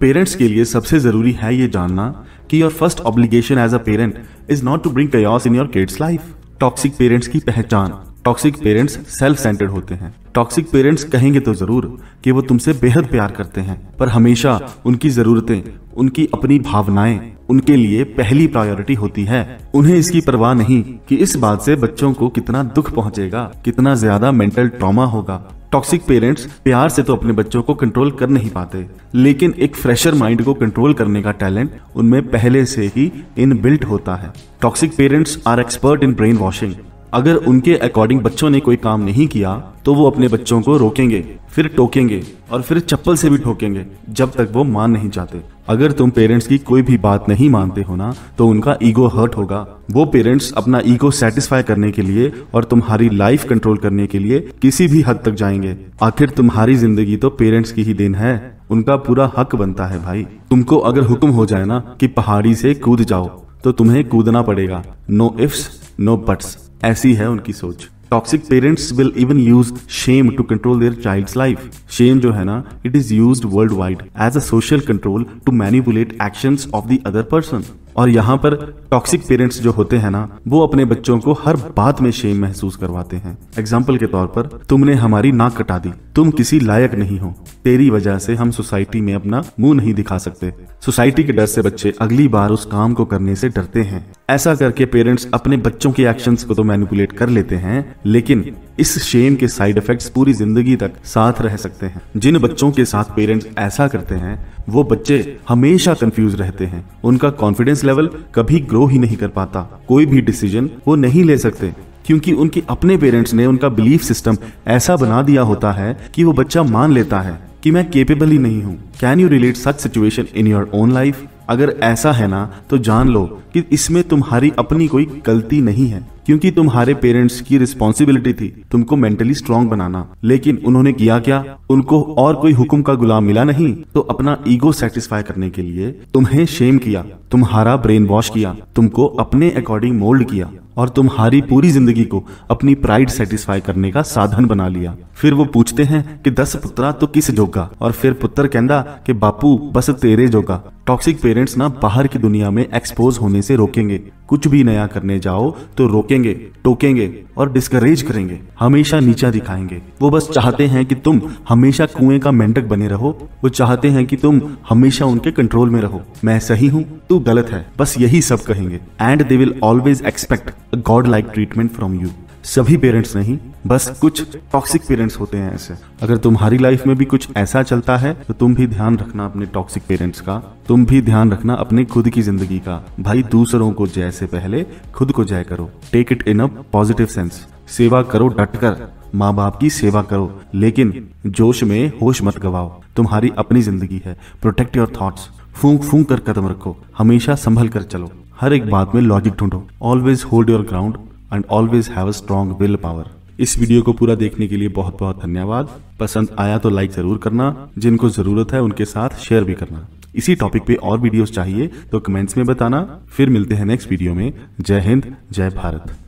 parents के लिए सबसे जरूरी है ये जानना कि your first obligation as a parent is not to bring chaos in your kids life toxic parents की पहचान टॉक्सिक पेरेंट्स सेल्फ सेंटर्ड होते हैं टॉक्सिक पेरेंट्स कहेंगे तो जरूर कि वो तुमसे बेहद प्यार करते हैं पर हमेशा उनकी जरूरतें उनकी अपनी भावनाएं उनके लिए पहली प्रायोरिटी होती है उन्हें इसकी परवाह नहीं कि इस बात से बच्चों को कितना दुख पहुंचेगा कितना ज्यादा मेंटल ट्रॉमा होगा टॉक्सिक पेरेंट्स प्यार से तो अपने बच्चों को कंट्रोल कर नहीं पाते लेकिन एक फ्रेशर माइंड को कंट्रोल करने का टैलेंट उनमें पहले से ही इन बिल्ट होता है toxic parents are expert in brain washing अगर उनके अकॉर्डिंग बच्चों ने कोई काम नहीं किया तो वो अपने बच्चों को रोकेंगे फिर टोकेंगे और फिर चप्पल से भी ठोकेंगे जब तक वो मान नहीं जाते अगर तुम पेरेंट्स की कोई भी बात नहीं मानते हो ना तो उनका ईगो हर्ट होगा वो पेरेंट्स अपना ईगो सेटिस्फाई करने के लिए और तुम्हारी लाइफ कंट्रोल करने के लिए किसी भी हद तक जाएंगे आखिर तुम्हारी जिंदगी तो पेरेंट्स की ही देन है उनका पूरा हक बनता है भाई तुमको अगर हुक्म हो जाए ना कि पहाड़ी से कूद जाओ तो तुम्हें कूदना पड़ेगा नो इफ्स नो बट्स ऐसी है उनकी सोच toxic parents will even use shame to control their child's life shame जो है ना it is use worldwide as a social control to manipulate actions of the other person और यहाँ पर टॉक्सिक पेरेंट्स जो होते हैं ना वो अपने बच्चों को हर बात में शेम महसूस करवाते हैं एग्जाम्पल के तौर पर तुमने हमारी नाक कटा दी तुम किसी लायक नहीं हो तेरी वजह से हम सोसाइटी में अपना मुंह नहीं दिखा सकते सोसाइटी के डर से बच्चे अगली बार उस काम को करने से डरते हैं ऐसा करके पेरेंट्स अपने बच्चों के एक्शंस को तो मैनिपुलेट कर लेते हैं लेकिन इस शेम के साइड इफेक्ट्स पूरी जिंदगी तक साथ रह सकते हैं जिन बच्चों के साथ पेरेंट्स ऐसा करते हैं वो बच्चे हमेशा कंफ्यूज रहते हैं उनका कॉन्फिडेंस लेवल कभी ग्रो ही नहीं कर पाता कोई भी डिसीजन वो नहीं ले सकते क्योंकि उनके अपने पेरेंट्स ने उनका बिलीफ सिस्टम ऐसा बना दिया होता है कि वो बच्चा मान लेता है कि मैं केपेबल ही नहीं हूँ can you relate such situation in your own life अगर ऐसा है ना तो जान लो कि इसमें तुम्हारी अपनी कोई गलती नहीं है क्योंकि तुम्हारे पेरेंट्स की रिस्पॉन्सिबिलिटी थी तुमको मेंटली स्ट्रॉन्ग बनाना लेकिन उन्होंने किया क्या उनको और कोई हुक्म का गुलाम मिला नहीं तो अपना ईगो सेटिस्फाई करने के लिए तुम्हें शेम किया तुम्हारा ब्रेन वॉश किया तुमको अपने अकॉर्डिंग मोल्ड किया और तुम्हारी पूरी जिंदगी को अपनी प्राइड सेटिस्फाई करने का साधन बना लिया फिर वो पूछते हैं कि दस पुत्रा तो किस जोगा और फिर पुत्र कहना कि बापू बस तेरे जोगा टॉक्सिक पेरेंट्स ना बाहर की दुनिया में एक्सपोज होने से रोकेंगे कुछ भी नया करने जाओ तो रोकेंगे टोकेंगे और डिस्करेज करेंगे हमेशा नीचा दिखाएंगे वो बस चाहते हैं कि तुम हमेशा कुएं का मेंढक बने रहो वो चाहते हैं कि तुम हमेशा उनके कंट्रोल में रहो मैं सही हूँ तू गलत है बस यही सब कहेंगे and they will always expect a god like treatment from you सभी पेरेंट्स नहीं बस कुछ टॉक्सिक पेरेंट्स होते हैं ऐसे अगर तुम्हारी लाइफ में भी कुछ ऐसा चलता है तो तुम भी ध्यान रखना अपने टॉक्सिक पेरेंट्स का तुम भी ध्यान रखना अपने खुद की जिंदगी का भाई दूसरों को जय से पहले खुद को जय करो take it in a positive sense सेवा करो डट कर माँ बाप की सेवा करो लेकिन जोश में होश मत गवाओ तुम्हारी अपनी जिंदगी है प्रोटेक्ट योर थॉट्स फूंक फूंक कर कदम रखो हमेशा संभल कर चलो हर एक बात में लॉजिक ढूंढो always hold your ground and always have a strong will power इस वीडियो को पूरा देखने के लिए बहुत बहुत धन्यवाद पसंद आया तो लाइक जरूर करना जिनको जरूरत है उनके साथ शेयर भी करना इसी टॉपिक पे और वीडियोस चाहिए तो कमेंट्स में बताना फिर मिलते हैं नेक्स्ट वीडियो में जय हिंद जय भारत